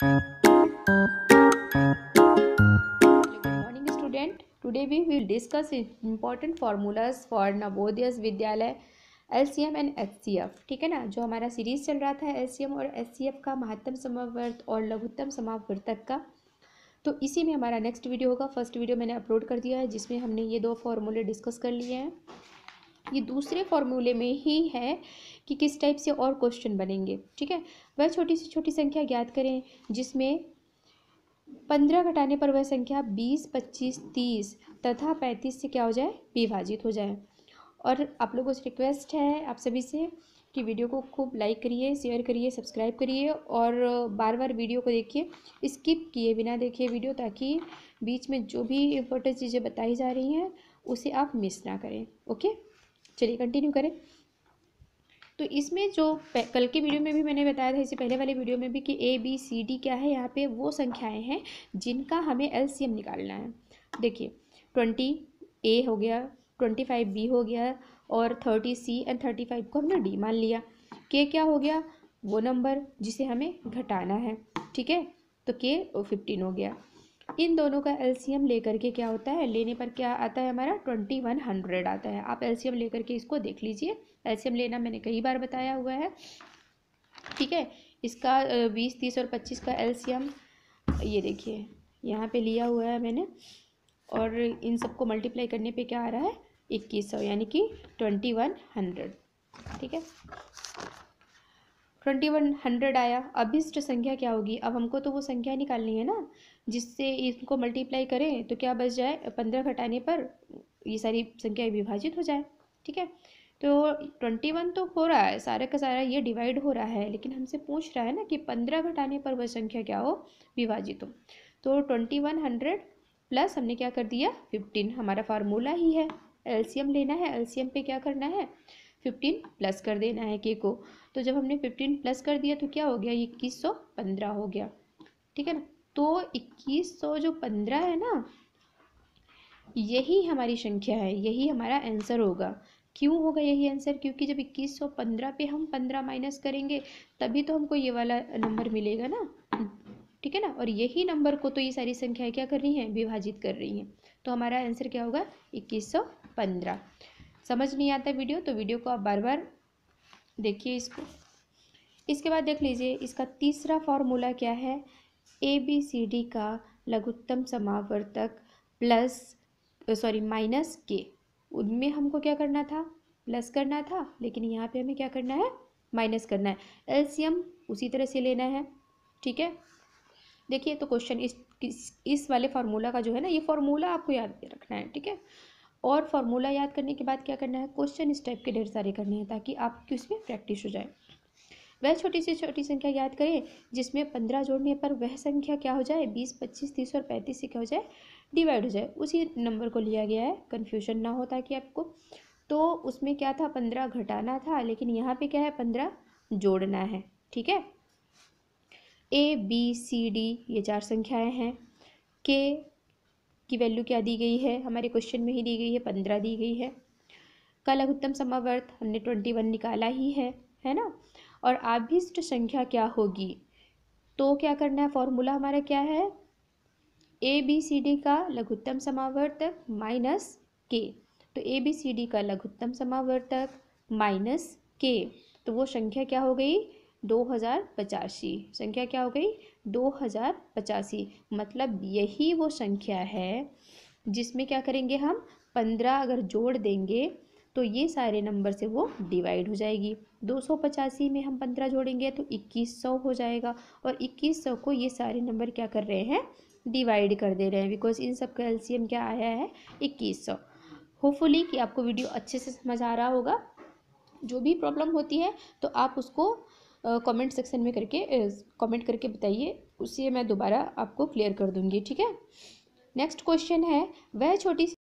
Good morning student. Today we will discuss important formulas for Navodayas Vidyalay LCM and HCF ठीक है ना जो हमारा सीरीज चल रहा था एलसीएम और एचसीएफ का महत्तम समावर्त और लघुत्तम समावर्तक का तो इसी में हमारा नेक्स्ट वीडियो होगा फर्स्ट वीडियो मैंने अपलोड कर दिया है जिसमें हमने ये दो फार्मूले डिस्कस कर लिए हैं ये दूसरे फॉर्मूले में ही है कि किस टाइप से और क्वेश्चन बनेंगे ठीक है वह छोटी से छोटी संख्या ज्ञात करें जिसमें पंद्रह घटाने पर वह संख्या बीस पच्चीस तीस तथा पैंतीस से क्या हो जाए विभाजित हो जाए और आप लोगों से रिक्वेस्ट है आप सभी से कि वीडियो को खूब लाइक करिए शेयर करिए सब्सक्राइब करिए और बार बार वीडियो को देखिए स्किप किए बिना देखिए वीडियो ताकि बीच में जो भी इम्पोर्टेंट चीज़ें बताई जा रही हैं उसे आप मिस ना करें ओके चलिए कंटिन्यू करें तो इसमें जो कल के वीडियो में भी मैंने बताया था इससे पहले वाले वीडियो में भी कि ए बी सी डी क्या है यहाँ पे वो संख्याएं हैं जिनका हमें एलसीएम निकालना है देखिए ट्वेंटी ए हो गया ट्वेंटी फाइव बी हो गया और thirty C and thirty five को हमने डी मान लिया के क्या हो गया वो नंबर जिसे हमें घटाना है ठीक है तो के फिफ्टीन हो गया इन दोनों का एलसीएम लेकर के क्या होता है लेने पर क्या आता है हमारा ट्वेंटी वन हंड्रेड आता है आप एलसीएम लेकर के इसको देख लीजिए एलसीएम लेना मैंने कई बार बताया हुआ है ठीक है इसका बीस तीस और पच्चीस का एलसीएम ये देखिए यहाँ पे लिया हुआ है मैंने और इन सबको मल्टीप्लाई करने पर क्या आ रहा है इक्कीस सौ यानी कि ट्वेंटी वन हंड्रेड ठीक है ट्वेंटी वन हंड्रेड आया अभिष्ट संख्या क्या होगी अब हमको तो वो संख्या निकालनी है ना जिससे इसको मल्टीप्लाई करें तो क्या बच जाए पंद्रह घटाने पर ये सारी संख्या विभाजित हो जाए ठीक है तो ट्वेंटी वन तो हो रहा है सारा का सारा ये डिवाइड हो रहा है लेकिन हमसे पूछ रहा है ना कि पंद्रह घटाने पर वह संख्या क्या हो विभाजित हो तो ट्वेंटी वन हंड्रेड प्लस हमने क्या कर दिया फिफ्टीन हमारा फार्मूला ही है एलसीएम लेना है एलसीएम पे क्या करना है फिफ्टीन प्लस कर देना है के को तो जब हमने फिफ्टीन प्लस कर दिया तो क्या हो गया इक्कीस सौ पंद्रह हो गया ठीक है ना तो इक्कीस सौ जो पंद्रह है ना यही हमारी संख्या है यही हमारा आंसर होगा क्यों होगा यही आंसर क्योंकि जब इक्कीस सौ पंद्रह पे हम पंद्रह माइनस करेंगे तभी तो हमको ये वाला नंबर मिलेगा ना ठीक है ना और यही नंबर को तो ये सारी संख्याएं क्या कर रही हैं विभाजित कर रही हैं तो हमारा आंसर क्या होगा इक्कीस सौ पंद्रह समझ नहीं आता वीडियो तो वीडियो को आप बार बार देखिए इसको इसके बाद देख लीजिए इसका तीसरा फॉर्मूला क्या है ए बी सी डी का लघुत्तम समावर्तक प्लस सॉरी माइनस के उनमें हमको क्या करना था प्लस करना था लेकिन यहाँ पे हमें क्या करना है माइनस करना है एलसीएम उसी तरह से लेना है ठीक है देखिए तो क्वेश्चन इस इस वाले फार्मूला का जो है ना ये फार्मूला आपको याद रखना है ठीक है और फार्मूला याद करने के बाद क्या करना है क्वेश्चन इस टाइप के ढेर सारे करने हैं ताकि आपकी उसमें प्रैक्टिस हो जाए वह छोटी से छोटी संख्या याद करें जिसमें पंद्रह जोड़ने पर वह संख्या क्या हो जाए बीस पच्चीस तीस और पैंतीस से क्या हो जाए डिवाइड हो जाए उसी नंबर को लिया गया है कन्फ्यूजन ना होता कि आपको तो उसमें क्या था पंद्रह घटाना था लेकिन यहाँ पे क्या है पंद्रह जोड़ना है ठीक है ए बी सी डी ये चार संख्याएं हैं के की वैल्यू क्या दी गई है हमारे क्वेश्चन में ही दी गई है पंद्रह दी गई है का लघुत्तम समावर्त हमने ट्वेंटी वन निकाला ही है है ना और आभिष्ट संख्या क्या होगी तो क्या करना है फॉर्मूला हमारा क्या है ए बी सी डी का लघुत्तम समावर्तक माइनस के तो ए बी सी डी का लघुत्तम समावर्तक माइनस के तो वो संख्या क्या हो गई दो हज़ार पचासी संख्या क्या हो गई दो हज़ार पचासी मतलब यही वो संख्या है जिसमें क्या करेंगे हम पंद्रह अगर जोड़ देंगे तो ये सारे नंबर से वो डिवाइड हो जाएगी दो सौ पचासी में हम पंद्रह जोड़ेंगे तो इक्कीस सौ हो जाएगा और इक्कीस सौ को ये सारे नंबर क्या कर रहे हैं डिवाइड कर दे रहे हैं बिकॉज इन सब का एलसीएम क्या आया है इक्कीस सौ होपफुली कि आपको वीडियो अच्छे से समझ आ रहा होगा जो भी प्रॉब्लम होती है तो आप उसको कमेंट सेक्शन में करके कमेंट करके बताइए उसे मैं दोबारा आपको क्लियर कर दूंगी ठीक है नेक्स्ट क्वेश्चन है वह छोटी